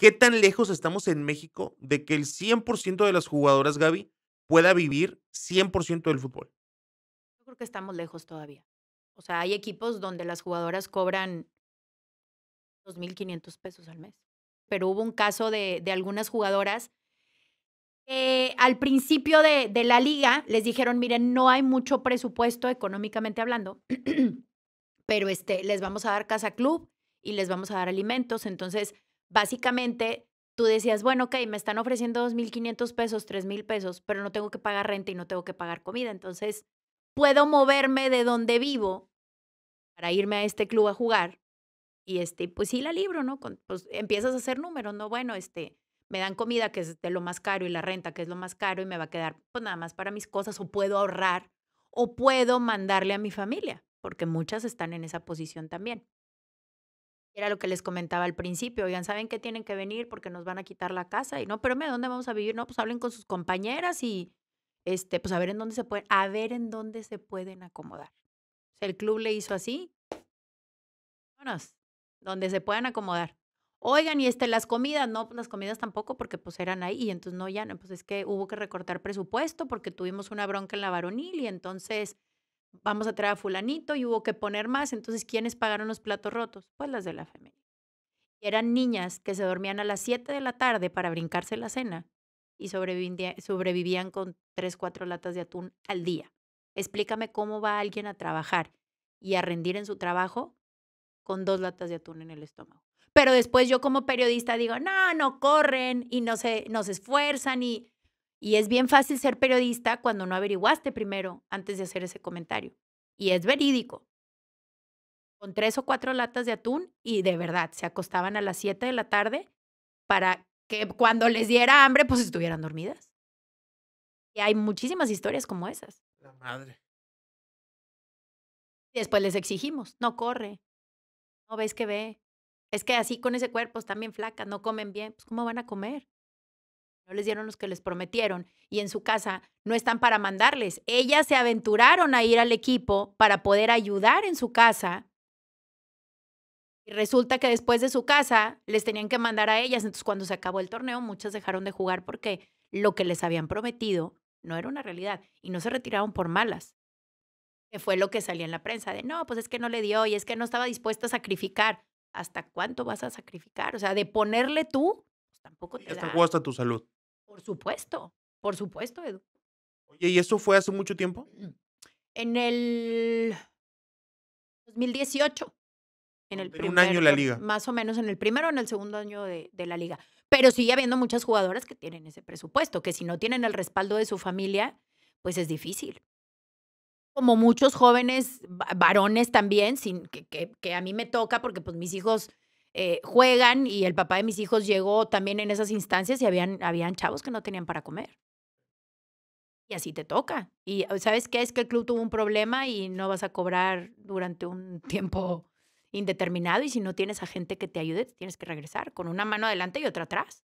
¿Qué tan lejos estamos en México de que el 100% de las jugadoras, Gaby, pueda vivir 100% del fútbol? Yo creo que estamos lejos todavía. O sea, hay equipos donde las jugadoras cobran 2.500 pesos al mes. Pero hubo un caso de, algunas jugadoras que al principio de, de, la liga les dijeron, miren, no hay mucho presupuesto económicamente hablando, pero este, les vamos a dar casa club y les vamos a dar alimentos. Entonces, básicamente tú decías, bueno, ok, me están ofreciendo 2.500 pesos, 3.000 pesos, pero no tengo que pagar renta y no tengo que pagar comida. Entonces, puedo moverme de donde vivo para irme a este club a jugar. Y este, pues sí la libro, ¿no? pues empiezas a hacer números, ¿no? Bueno, este, me dan comida que es de lo más caro y la renta que es lo más caro y me va a quedar pues nada más para mis cosas o puedo ahorrar o puedo mandarle a mi familia, porque muchas están en esa posición también. Era lo que les comentaba al principio, oigan, ¿saben que tienen que venir? Porque nos van a quitar la casa y no, pero ¿me dónde vamos a vivir? No, pues hablen con sus compañeras y este, pues a ver en dónde se pueden, a ver en dónde se pueden acomodar. O sea, el club le hizo así. Vámonos, donde se puedan acomodar. Oigan, y este, las comidas, no, pues las comidas tampoco, porque pues eran ahí, y entonces no, ya no, pues es que hubo que recortar presupuesto porque tuvimos una bronca en la varonil y entonces vamos a traer a fulanito y hubo que poner más, entonces ¿quiénes pagaron los platos rotos? Pues las de la familia. eran niñas que se dormían a las 7 de la tarde para brincarse la cena y sobrevivían con 3, 4 latas de atún al día. Explícame cómo va alguien a trabajar y a rendir en su trabajo con dos latas de atún en el estómago. Pero después yo como periodista digo, no, no corren y no se, no se esfuerzan y y es bien fácil ser periodista cuando no averiguaste primero antes de hacer ese comentario. Y es verídico. Con tres o cuatro latas de atún y de verdad, se acostaban a las siete de la tarde para que cuando les diera hambre, pues estuvieran dormidas. Y hay muchísimas historias como esas. La madre. después les exigimos, no corre, no ves que ve. Es que así con ese cuerpo están bien flacas, no comen bien, pues ¿cómo van a comer? no les dieron los que les prometieron y en su casa no están para mandarles. Ellas se aventuraron a ir al equipo para poder ayudar en su casa y resulta que después de su casa les tenían que mandar a ellas. Entonces cuando se acabó el torneo muchas dejaron de jugar porque lo que les habían prometido no era una realidad y no se retiraron por malas. Que fue lo que salía en la prensa de, no, pues es que no le dio y es que no estaba dispuesta a sacrificar. ¿Hasta cuánto vas a sacrificar? O sea, de ponerle tú, pues, tampoco te... Está Esto a tu salud. Por supuesto, por supuesto, Edu. Oye, ¿y eso fue hace mucho tiempo? En el 2018. En el primer, un año la liga. Más o menos en el primero o en el segundo año de, la liga. Pero sigue habiendo muchas jugadoras que tienen ese presupuesto, que si no tienen el respaldo de su familia, pues es difícil. Como muchos jóvenes varones también, sin, que, que a mí me toca porque pues mis hijos eh, juegan y el papá de mis hijos llegó también en esas instancias y habían, habían chavos que no tenían para comer. Y así te toca. Y sabes qué es que el club tuvo un problema y no vas a cobrar durante un tiempo indeterminado y si no tienes a gente que te ayude, tienes que regresar con una mano adelante y otra atrás.